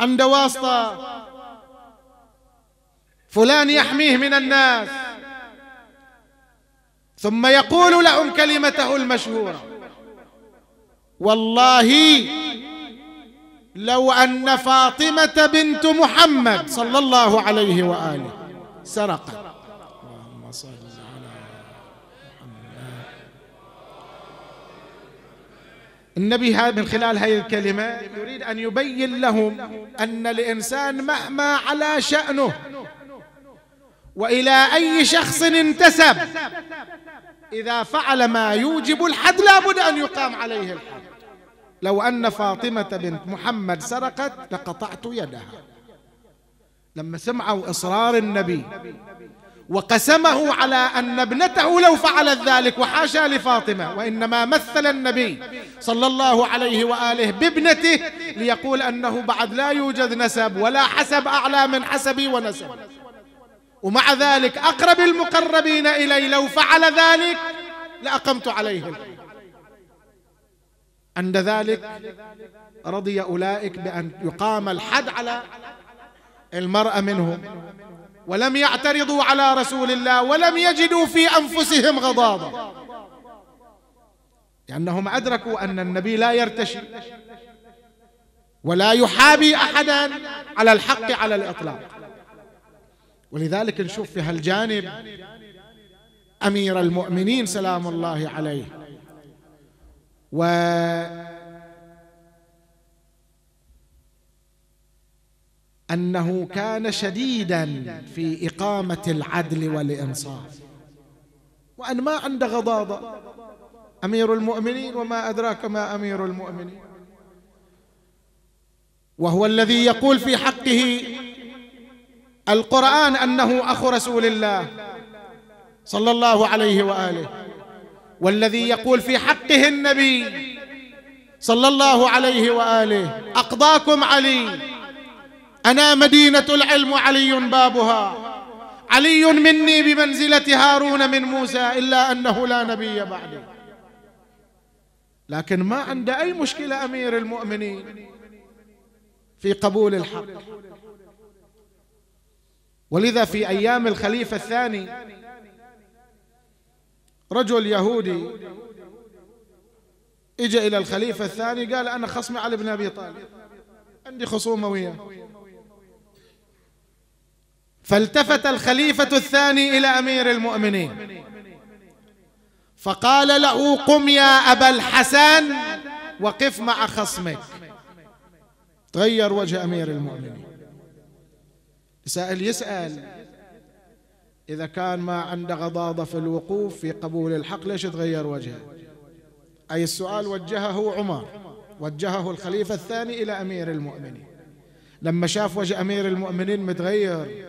S1: عنده واسطة فلان يحميه من الناس ثم يقول لهم كلمته المشهورة والله لو أن فاطمة بنت محمد صلى الله عليه وآله سرقت اللهم صل النبي هذا من خلال هذه الكلمة يريد أن يبين لهم أن الإنسان مهما على شأنه والى اي شخص انتسب اذا فعل ما يوجب الحد لابد ان يقام عليه الحد لو ان فاطمه بنت محمد سرقت لقطعت يدها لما سمعوا اصرار النبي وقسمه على أن ابنته لو فعلت ذلك وحاشا لفاطمة وإنما مثل النبي صلى الله عليه وآله بابنته ليقول أنه بعد لا يوجد نسب ولا حسب أعلى من حسبي ونسب ومع ذلك أقرب المقربين إلي لو فعل ذلك لأقمت عليهم عند ذلك رضي أولئك بأن يقام الحد على المرأة منهم ولم يعترضوا على رسول الله ولم يجدوا في أنفسهم غضاضة لأنهم أدركوا أن النبي لا يرتشي ولا يحابي أحدا على الحق على الإطلاق ولذلك نشوف في هالجانب أمير المؤمنين سلام الله عليه و أنه كان شديدا في إقامة العدل والإنصاف وأن ما عنده غضاضة أمير المؤمنين وما أدراك ما أمير المؤمنين وهو الذي يقول في حقه القرآن أنه أخو رسول الله صلى الله عليه وآله والذي يقول في حقه النبي صلى الله عليه وآله أقضاكم علي أنا مدينة العلم علي بابها علي مني بمنزلة هارون من موسى إلا أنه لا نبي بعدي لكن ما عنده أي مشكلة أمير المؤمنين في قبول الحق ولذا في أيام الخليفة الثاني رجل يهودي اجى إلى الخليفة الثاني قال أنا خصمي علي بن أبي طالب عندي خصومة وياه فالتفت الخليفة الثاني إلى أمير المؤمنين فقال له قم يا أبا الحسن وقف مع خصمك تغير وجه أمير المؤمنين سائل يسأل إذا كان ما عنده غضاضة في الوقوف في قبول الحق ليش تغير وجهه أي السؤال وجهه عمر وجهه الخليفة الثاني إلى أمير المؤمنين لما شاف وجه أمير المؤمنين متغير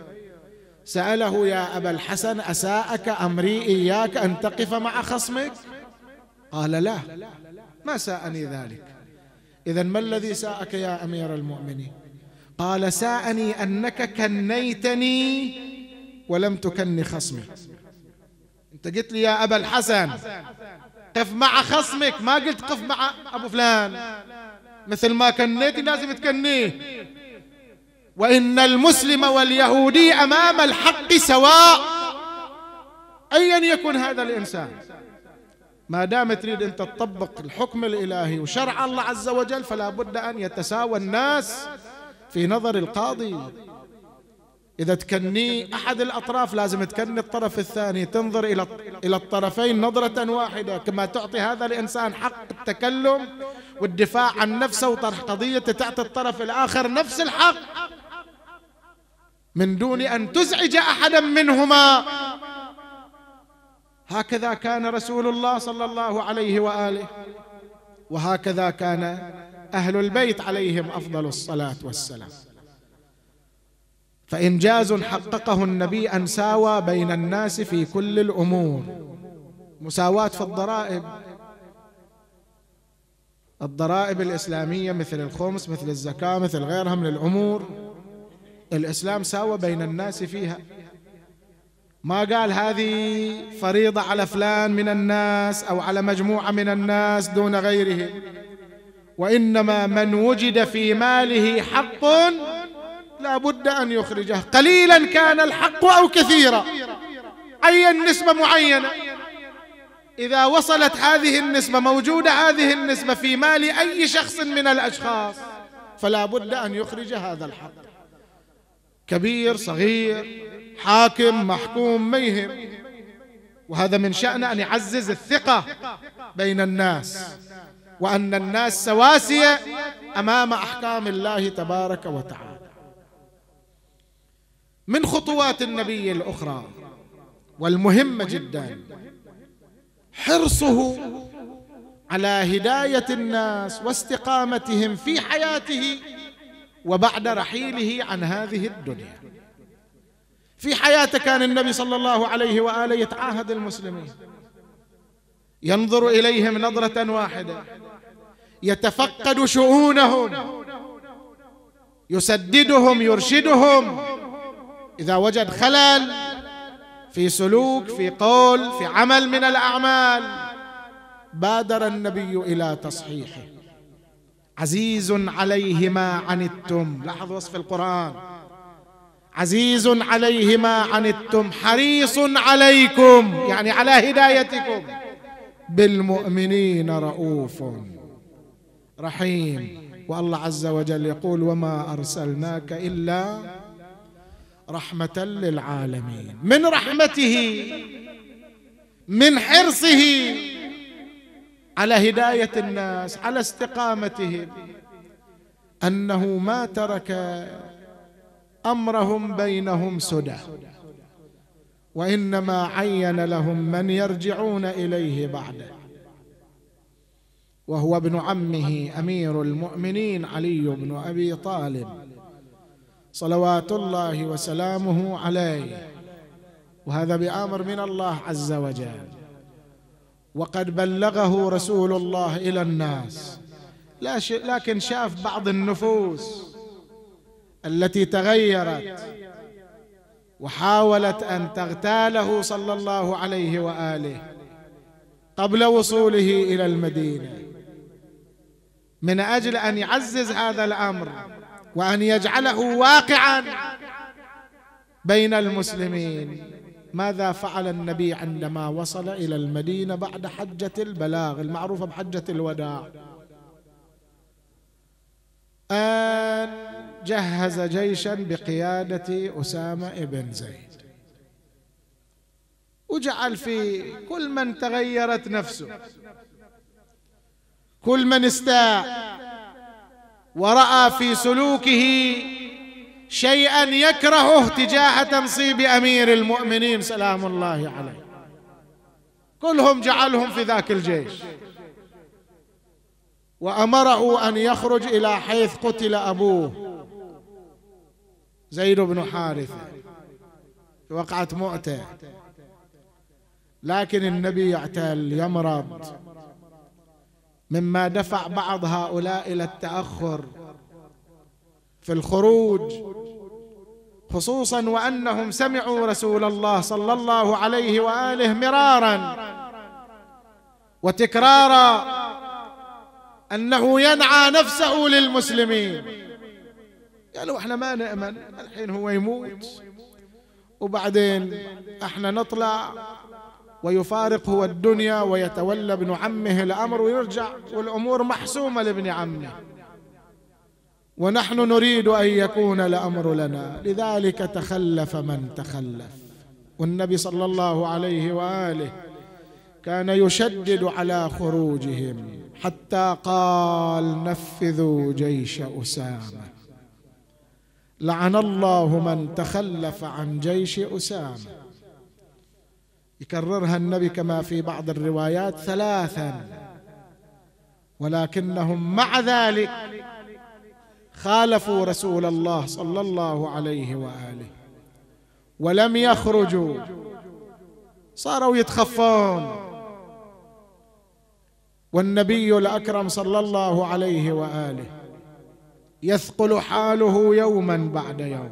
S1: سأله يا أبا الحسن أساءك أمري إياك أن تقف مع خصمك قال لا ما ساءني ذلك إذا ما الذي ساءك يا أمير المؤمنين قال ساءني أنك كنيتني ولم تكن خصمي أنت قلت لي يا أبا الحسن قف مع خصمك ما قلت قف مع أبو فلان مثل ما كنيتي لازم تكنيه وإن المسلم واليهودي أمام الحق سواء أيا يكن هذا الإنسان ما دام تريد أن تطبق الحكم الإلهي وشرع الله عز وجل فلا بد أن يتساوى الناس في نظر القاضي إذا تكني أحد الأطراف لازم تكني الطرف الثاني تنظر إلى إلى الطرفين نظرة واحدة كما تعطي هذا الإنسان حق التكلم والدفاع عن نفسه وطرح قضية تعطي الطرف الآخر نفس الحق من دون أن تزعج أحدا منهما هكذا كان رسول الله صلى الله عليه وآله وهكذا كان اهل البيت عليهم افضل الصلاه والسلام فانجاز حققه النبي ان ساوى بين الناس في كل الامور مساواه في الضرائب الضرائب الاسلاميه مثل الخمس مثل الزكاه مثل غيرها من الامور الاسلام ساوى بين الناس فيها ما قال هذه فريضه على فلان من الناس او على مجموعه من الناس دون غيرهم وانما من وجد في ماله حق لا بد ان يخرجه قليلا كان الحق او كثيرا اي نسبه معينه اذا وصلت هذه النسبه موجوده هذه النسبه في مال اي شخص من الاشخاص فلا بد ان يخرج هذا الحق كبير صغير حاكم محكوم ميهم وهذا من شأنه أن يعزز الثقة بين الناس وأن الناس سواسية أمام أحكام الله تبارك وتعالى من خطوات النبي الأخرى والمهمة جدا حرصه على هداية الناس واستقامتهم في حياته وبعد رحيله عن هذه الدنيا في حياته كان النبي صلى الله عليه وآله يتعاهد المسلمين ينظر إليهم نظرة واحدة يتفقد شؤونهم يسددهم يرشدهم اذا وجد خلل في سلوك في قول في عمل من الاعمال بادر النبي الى تصحيحه عزيز عليه ما عنتم لاحظ وصف القران عزيز عليه ما عنتم حريص عليكم يعني على هدايتكم بالمؤمنين رؤوف رحيم والله عز وجل يقول وما أرسلناك إلا رحمة للعالمين من رحمته من حرصه على هداية الناس على استقامتهم أنه ما ترك أمرهم بينهم سدى وإنما عين لهم من يرجعون إليه بعده وهو ابن عمه امير المؤمنين علي بن ابي طالب صلوات الله وسلامه عليه وهذا بامر من الله عز وجل وقد بلغه رسول الله الى الناس لكن شاف بعض النفوس التي تغيرت وحاولت ان تغتاله صلى الله عليه واله قبل وصوله الى المدينه من اجل ان يعزز هذا الامر وان يجعله واقعا بين المسلمين ماذا فعل النبي عندما وصل الى المدينه بعد حجه البلاغ المعروفه بحجه الوداع ان جهز جيشا بقياده اسامه بن زيد وجعل في كل من تغيرت نفسه كل من استاء ورأى في سلوكه شيئا يكرهه تجاه تنصيب أمير المؤمنين سلام الله عليه كلهم جعلهم في ذاك الجيش وأمره أن يخرج إلى حيث قتل أبوه زيد بن حارثة في وقعة مؤتة لكن النبي يعتل يمرض مما دفع بعض هؤلاء الى التاخر في الخروج خصوصا وانهم سمعوا رسول الله صلى الله عليه واله مرارا وتكرارا انه ينعى نفسه للمسلمين قالوا احنا ما نامن الحين هو يموت وبعدين احنا نطلع ويفارق هو الدنيا ويتولى ابن عمه الأمر ويرجع والأمور محسومة لابن عمه ونحن نريد أن يكون الأمر لنا لذلك تخلف من تخلف والنبي صلى الله عليه وآله كان يشدد على خروجهم حتى قال نفذوا جيش أسامة لعن الله من تخلف عن جيش أسامة يكررها النبي كما في بعض الروايات ثلاثا ولكنهم مع ذلك خالفوا رسول الله صلى الله عليه واله ولم يخرجوا صاروا يتخفون والنبي الاكرم صلى الله عليه واله يثقل حاله يوما بعد يوم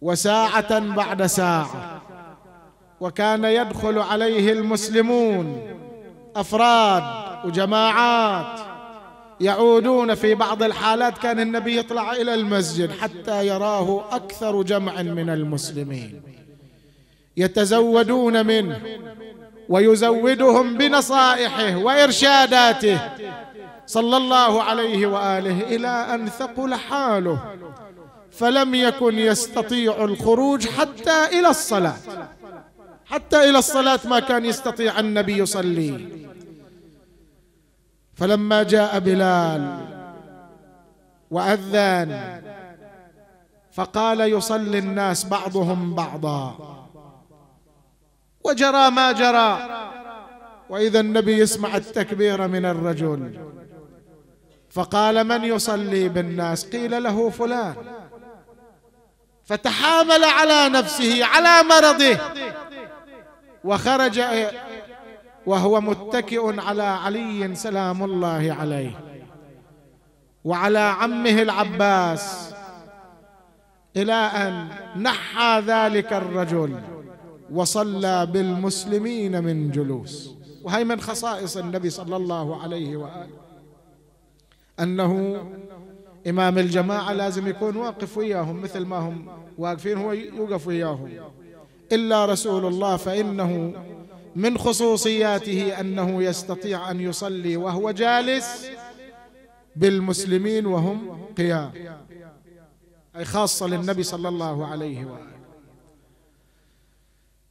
S1: وساعه بعد ساعه وكان يدخل عليه المسلمون افراد وجماعات يعودون في بعض الحالات كان النبي يطلع الى المسجد حتى يراه اكثر جمع من المسلمين يتزودون منه ويزودهم بنصائحه وارشاداته صلى الله عليه واله الى ان ثقل حاله فلم يكن يستطيع الخروج حتى الى الصلاه حتى إلى الصلاة ما كان يستطيع النبي يصلي فلما جاء بلال وأذان فقال يصلي الناس بعضهم بعضا وجرى ما جرى وإذا النبي يسمع التكبير من الرجل فقال من يصلي بالناس قيل له فلان فتحامل على نفسه على مرضه وخرج وهو متكئ على علي سلام الله عليه وعلى عمه العباس الى ان نحى ذلك الرجل وصلى بالمسلمين من جلوس وهي من خصائص النبي صلى الله عليه واله انه امام الجماعه لازم يكون واقف وياهم مثل ما هم واقفين هو يوقف وياهم الا رسول الله فانه من خصوصياته انه يستطيع ان يصلي وهو جالس بالمسلمين وهم قيام اي خاصه للنبي صلى الله عليه واله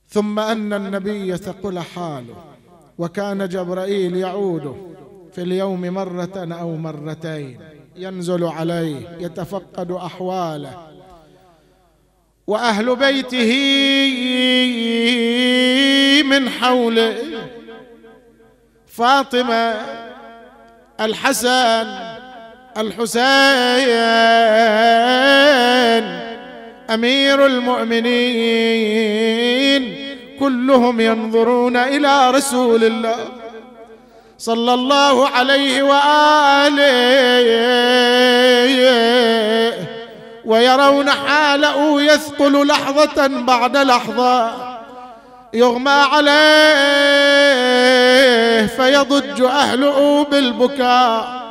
S1: ثم ان النبي ثقل حاله وكان جبرائيل يعوده في اليوم مره او مرتين ينزل عليه يتفقد احواله واهل بيته من حوله فاطمه الحسن الحسين امير المؤمنين كلهم ينظرون الى رسول الله صلى الله عليه واله ويرون حاله يثقل لحظة بعد لحظة يغمى عليه فيضج أهله بالبكاء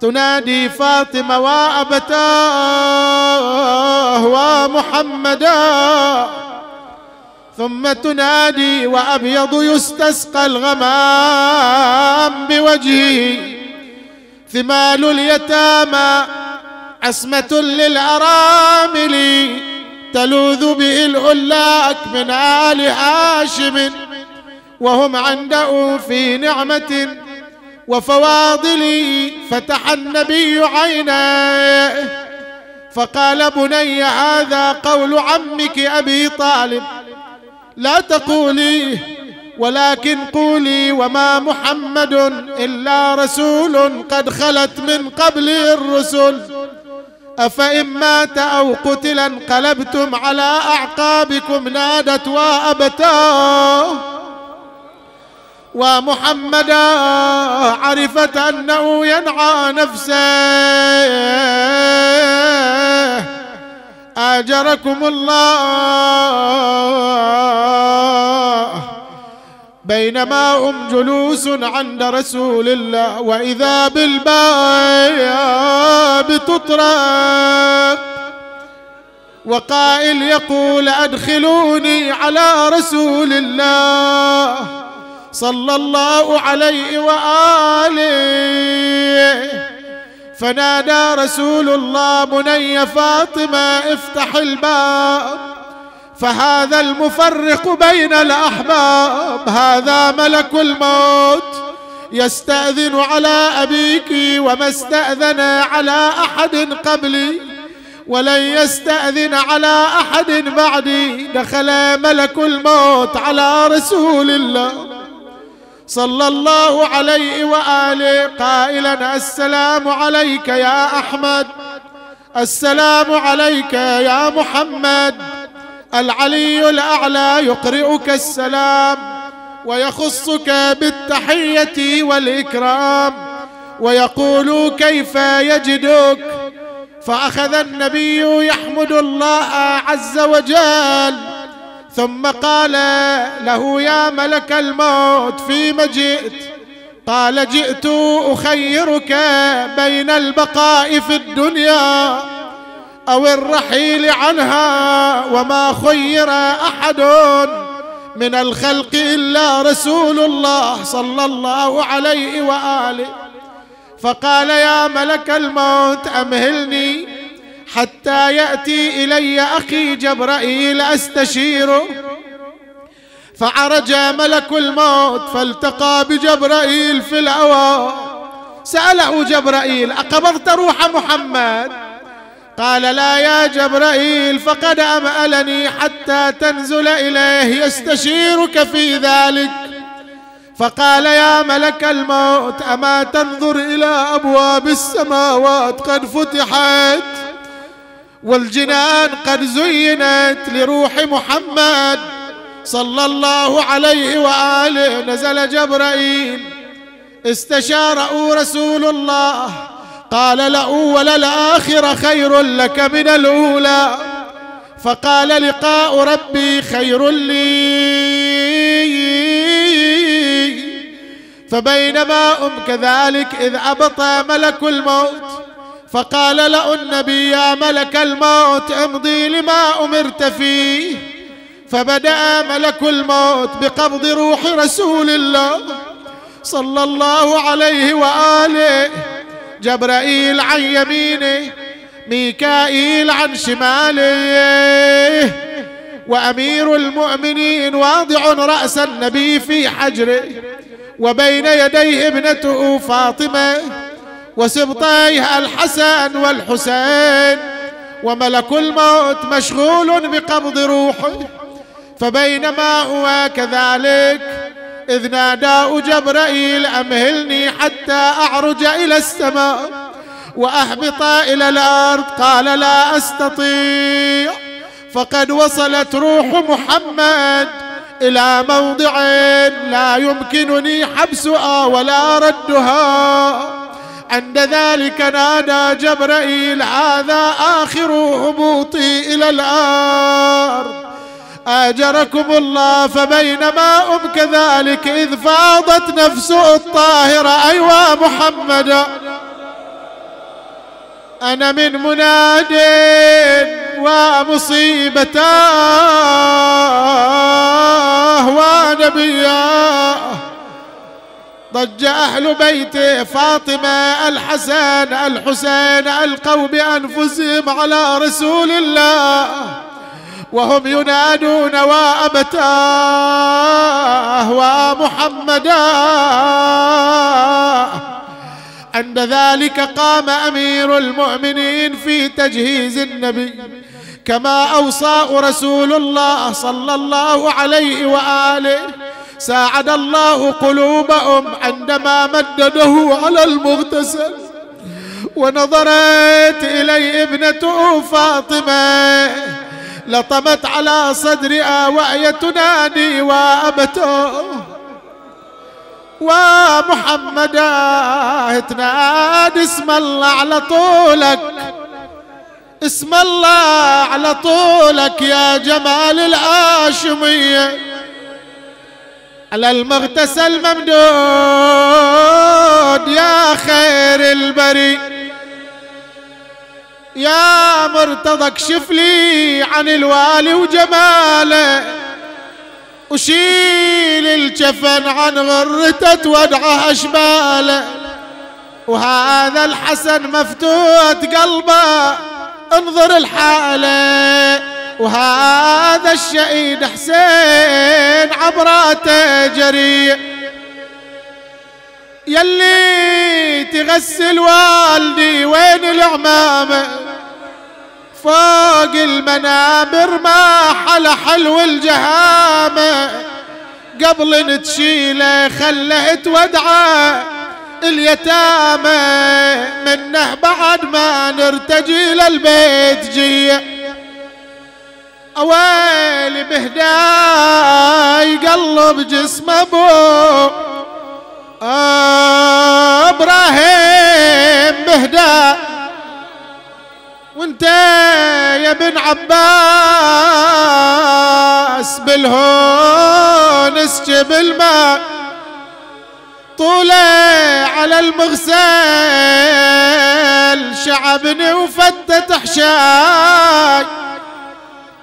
S1: تنادي فاطمة وأبتاه ومحمدا ثم تنادي وأبيض يستسقى الغمام بوجهه ثمال اليتامى عصمة للأرامل تلوذ به العلاك من آل هاشم وهم عنده في نعمة وفواضل فتح النبي عينيه فقال بني هذا قول عمك أبي طالب لا تقولي ولكن قولي وما محمد إلا رسول قد خلت من قبله الرسل أفإن مات أو قتل انقلبتم على أعقابكم نادت وأبتاه ومحمدا عرفت أنه ينعى نفسه آجركم الله بينما هم جلوس عند رسول الله وإذا بالباب تطرق وقائل يقول أدخلوني على رسول الله صلى الله عليه وآله فنادى رسول الله بني فاطمة افتح الباب فهذا المفرق بين الأحباب هذا ملك الموت يستأذن على أبيك وما استأذن على أحد قبلي ولن يستأذن على أحد بعدي دخل ملك الموت على رسول الله صلى الله عليه وآله قائلا السلام عليك يا أحمد السلام عليك يا محمد العلي الأعلى يقرئك السلام ويخصك بالتحية والإكرام ويقول كيف يجدك فأخذ النبي يحمد الله عز وجل ثم قال له يا ملك الموت فيم جئت قال جئت أخيرك بين البقاء في الدنيا أو الرحيل عنها وما خير أحد من الخلق إلا رسول الله صلى الله عليه وآله فقال يا ملك الموت أمهلني حتى يأتي إلي أخي جبرائيل أستشيره فعرج ملك الموت فالتقى بجبرائيل في الهواء سأله جبرائيل أقبضت روح محمد قال لا يا جبرائيل فقد أمألني حتى تنزل إليه يستشيرك في ذلك فقال يا ملك الموت أما تنظر إلى أبواب السماوات قد فتحت والجنان قد زينت لروح محمد صلى الله عليه وآله نزل جبرائيل استشاره رسول الله قال لأول الآخرة خير لك من الأولى فقال لقاء ربي خير لي فبينما هم كذلك إذ أبط ملك الموت فقال له النبي يا ملك الموت امضي لما أمرت فيه فبدأ ملك الموت بقبض روح رسول الله صلى الله عليه وآله جبرائيل عن يمينه ميكائيل عن شماله وأمير المؤمنين واضع رأس النبي في حجره وبين يديه ابنته فاطمة وسبطيه الحسن والحسين وملك الموت مشغول بقبض روحه فبينما هو كذلك إذ نادى جبرائيل أمهلني حتى أعرج إلى السماء وأهبط إلى الأرض قال لا أستطيع فقد وصلت روح محمد إلى موضع لا يمكنني حبسها ولا ردها عند ذلك نادى جبرائيل هذا آخر هبوطي إلى الأرض آجركم الله فبينما هم كذلك إذ فاضت نفسه الطاهرة أيوا محمد أنا من مناد ومصيبتاه ونبياه ضج أهل بيته فاطمة الحسن الحسين ألقوا بأنفسهم على رسول الله وهم ينادون وأبتاه ومحمدا عند ذلك قام أمير المؤمنين في تجهيز النبي كما أوصى رسول الله صلى الله عليه وآله ساعد الله قلوبهم عندما مدده على المغتسل ونظرت إليه ابنته فاطمة لطمت على صدري آوائي تنادي وأبته ومحمدا تنادي اسم الله على طولك اسم الله على طولك يا جمال الآشمية على المغتسل ممدود يا خير البريد يا مرتضى اكشف لي عن الوالي وجماله وشيل الجفن عن غرته تودعه اشباله وهذا الحسن مفتوت قلبه انظر الحاله وهذا الشهيد حسين عبراته جريء يلي تغسل والدي وين العمامة فوق المنابر ما حل حلو الجهامة قبل تشيله خله ودعه اليتامى منه بعد ما نرتجي للبيت جيه اويلي بهداي قلب جسم ابوه ابراهيم مهدا وانت يا ابن عباس بالهون اسجب الماء طولي على المغسل شعبني وفتت حشاك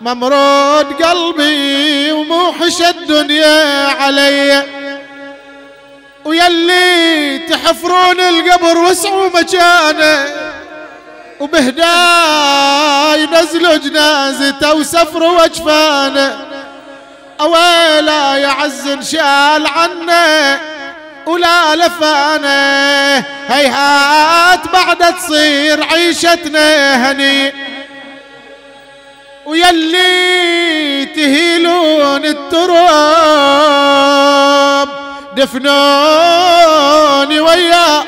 S1: ممرود قلبي وموحش الدنيا عليّ ويلي تحفرون القبر وسعوا مكانه وبهداي نزلوا جنازته وسفروا وجفانه اويلا يا عز انشال عنه ولا لفانه هيهات بعد تصير عيشتنا هني ويلي تهيلون التراب دفنوني وياه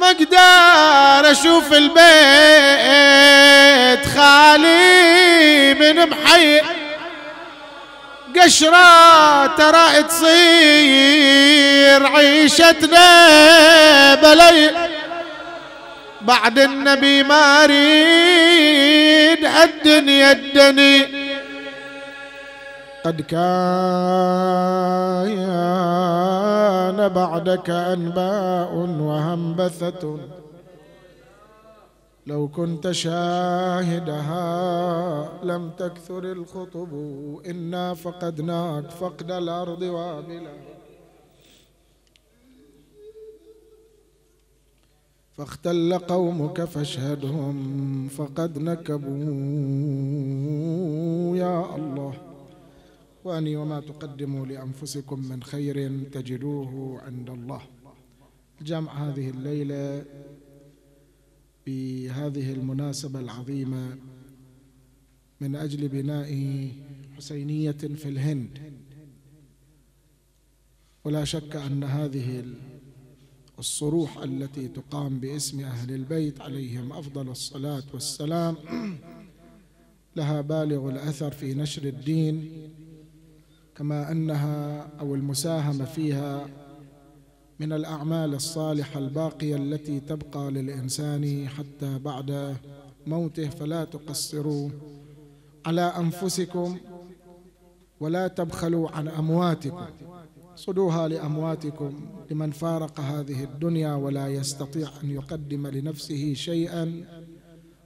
S1: ما اقدر اشوف البيت خالي من محي قشرة ترى تصير عيشتنا بلي بعد النبي ما اريد الدنيا الدنيا قد كان بعدك أنباء وهمبثة لو كنت شاهدها لم تكثر الخطب إنا فقدناك فقد الأرض وابلها فاختل قومك فاشهدهم فقد نكبوا يا الله إخواني وما تقدموا لأنفسكم من خير تجدوه عند الله الجمع هذه الليلة بهذه المناسبة العظيمة من أجل بناء حسينية في الهند ولا شك أن هذه الصروح التي تقام باسم أهل البيت عليهم أفضل الصلاة والسلام لها بالغ الأثر في نشر الدين كما أنها أو المساهمة فيها من الأعمال الصالحة الباقية التي تبقى للإنسان حتى بعد موته فلا تقصروا على أنفسكم ولا تبخلوا عن أمواتكم صدوها لأمواتكم لمن فارق هذه الدنيا ولا يستطيع أن يقدم لنفسه شيئا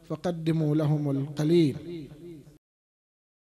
S1: فقدموا لهم القليل